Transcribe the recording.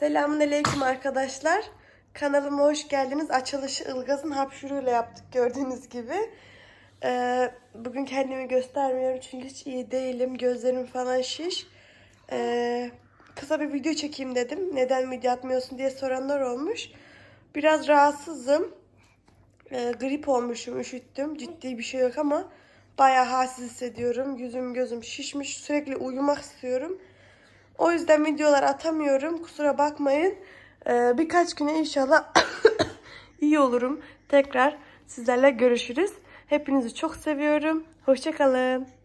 Selamünaleyküm arkadaşlar. Kanalıma hoş geldiniz. Açılışı Ilgaz'ın hapşuruyla yaptık gördüğünüz gibi. Ee, bugün kendimi göstermiyorum çünkü hiç iyi değilim. Gözlerim falan şiş. Ee, kısa bir video çekeyim dedim. Neden video atmıyorsun diye soranlar olmuş. Biraz rahatsızım. Ee, grip olmuşum, üşüttüm. Ciddi bir şey yok ama bayağı halsiz hissediyorum. Yüzüm gözüm şişmiş. Sürekli uyumak istiyorum. O yüzden videolar atamıyorum. Kusura bakmayın. Ee, birkaç güne inşallah iyi olurum. Tekrar sizlerle görüşürüz. Hepinizi çok seviyorum. Hoşçakalın.